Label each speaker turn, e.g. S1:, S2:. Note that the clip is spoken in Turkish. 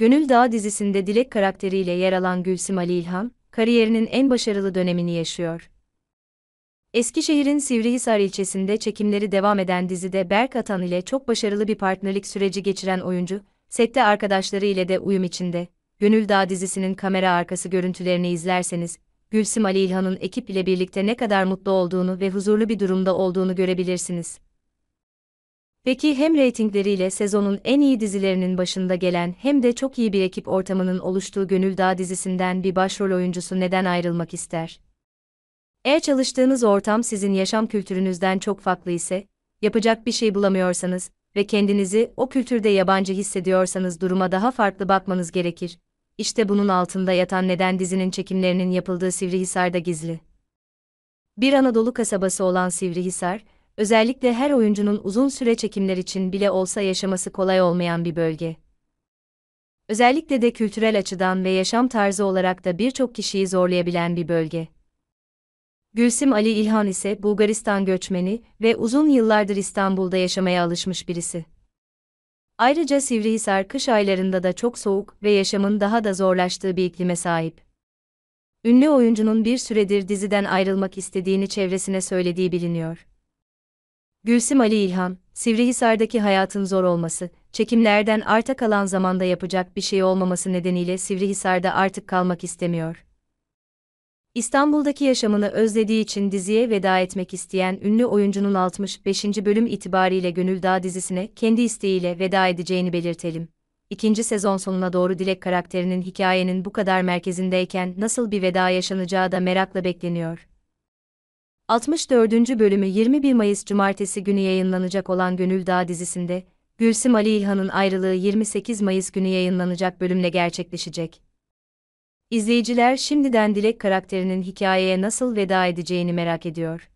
S1: Gönül Dağı dizisinde Dilek karakteriyle yer alan Gülsim Ali İlhan, kariyerinin en başarılı dönemini yaşıyor. Eskişehir'in Sivrihisar ilçesinde çekimleri devam eden dizide Berk Atan ile çok başarılı bir partnerlik süreci geçiren oyuncu, sette arkadaşları ile de uyum içinde. Gönül Dağı dizisinin kamera arkası görüntülerini izlerseniz, Gülsim Ali İlhan'ın ekip ile birlikte ne kadar mutlu olduğunu ve huzurlu bir durumda olduğunu görebilirsiniz. Peki hem reytingleriyle sezonun en iyi dizilerinin başında gelen hem de çok iyi bir ekip ortamının oluştuğu Gönül Dağı dizisinden bir başrol oyuncusu neden ayrılmak ister? Eğer çalıştığınız ortam sizin yaşam kültürünüzden çok farklı ise, yapacak bir şey bulamıyorsanız ve kendinizi o kültürde yabancı hissediyorsanız duruma daha farklı bakmanız gerekir. İşte bunun altında yatan neden dizinin çekimlerinin yapıldığı Sivrihisar'da gizli. Bir Anadolu kasabası olan Sivrihisar, özellikle her oyuncunun uzun süre çekimler için bile olsa yaşaması kolay olmayan bir bölge. Özellikle de kültürel açıdan ve yaşam tarzı olarak da birçok kişiyi zorlayabilen bir bölge. Gülsim Ali İlhan ise Bulgaristan göçmeni ve uzun yıllardır İstanbul'da yaşamaya alışmış birisi. Ayrıca Sivrihisar kış aylarında da çok soğuk ve yaşamın daha da zorlaştığı bir iklime sahip. Ünlü oyuncunun bir süredir diziden ayrılmak istediğini çevresine söylediği biliniyor. Gülsim Ali İlhan, Sivrihisar'daki hayatın zor olması, çekimlerden arta kalan zamanda yapacak bir şey olmaması nedeniyle Sivrihisar'da artık kalmak istemiyor. İstanbul'daki yaşamını özlediği için diziye veda etmek isteyen ünlü oyuncunun 65. bölüm itibariyle Gönüldağ dizisine kendi isteğiyle veda edeceğini belirtelim. İkinci sezon sonuna doğru Dilek karakterinin hikayenin bu kadar merkezindeyken nasıl bir veda yaşanacağı da merakla bekleniyor. 64. bölümü 21 Mayıs Cumartesi günü yayınlanacak olan Gönül Dağı dizisinde, Gülsüm Ali İlhan'ın ayrılığı 28 Mayıs günü yayınlanacak bölümle gerçekleşecek. İzleyiciler şimdiden Dilek karakterinin hikayeye nasıl veda edeceğini merak ediyor.